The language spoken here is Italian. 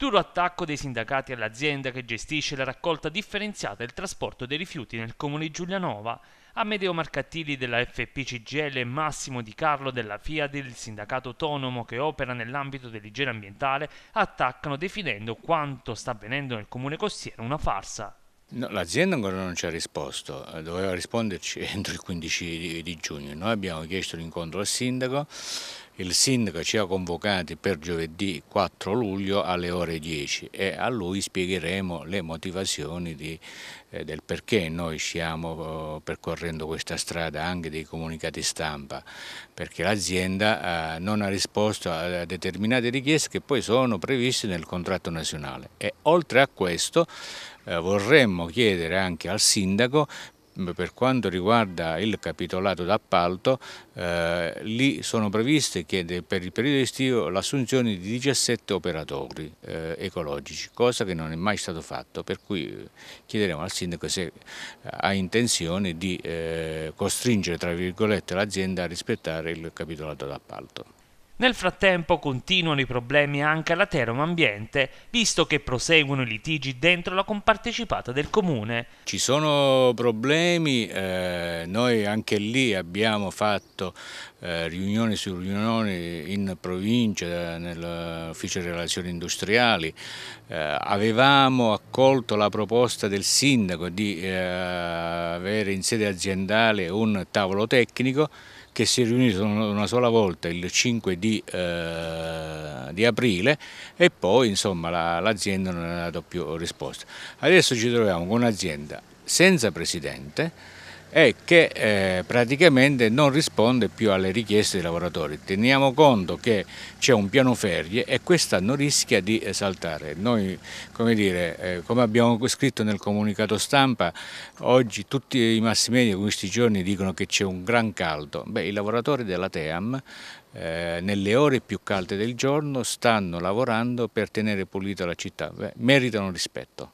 Duro attacco dei sindacati all'azienda che gestisce la raccolta differenziata e il trasporto dei rifiuti nel comune di Giulianova, Amedeo Marcattili della FPCGL e Massimo Di Carlo della FIAD, il sindacato autonomo che opera nell'ambito dell'igiene ambientale, attaccano definendo quanto sta avvenendo nel comune costiero una farsa. No, l'azienda ancora non ci ha risposto, eh, doveva risponderci entro il 15 di, di giugno. Noi abbiamo chiesto l'incontro al sindaco, il sindaco ci ha convocati per giovedì 4 luglio alle ore 10 e a lui spiegheremo le motivazioni di, eh, del perché noi stiamo eh, percorrendo questa strada anche dei comunicati stampa, perché l'azienda eh, non ha risposto a determinate richieste che poi sono previste nel contratto nazionale e oltre a questo eh, vorremmo chiedere anche al sindaco mm, per quanto riguarda il capitolato d'appalto, eh, lì sono previste che per il periodo estivo l'assunzione di 17 operatori eh, ecologici, cosa che non è mai stato fatto, per cui eh, chiederemo al sindaco se eh, ha intenzione di eh, costringere l'azienda a rispettare il capitolato d'appalto. Nel frattempo continuano i problemi anche alla Terom Ambiente, visto che proseguono i litigi dentro la compartecipata del comune. Ci sono problemi, eh, noi anche lì abbiamo fatto eh, riunioni su riunioni in provincia, nell'ufficio relazioni industriali, eh, avevamo accolto la proposta del sindaco di eh, avere in sede aziendale un tavolo tecnico, che si riunito una sola volta il 5 di, eh, di aprile e poi l'azienda la, non ha dato più risposta. Adesso ci troviamo con un'azienda senza presidente, e che eh, praticamente non risponde più alle richieste dei lavoratori. Teniamo conto che c'è un piano ferie e quest'anno rischia di eh, saltare. Noi, come, dire, eh, come, abbiamo scritto nel comunicato stampa, oggi tutti i mass media in questi giorni dicono che c'è un gran caldo. Beh, i lavoratori della TEAM eh, nelle ore più calde del giorno stanno lavorando per tenere pulita la città, Beh, meritano rispetto.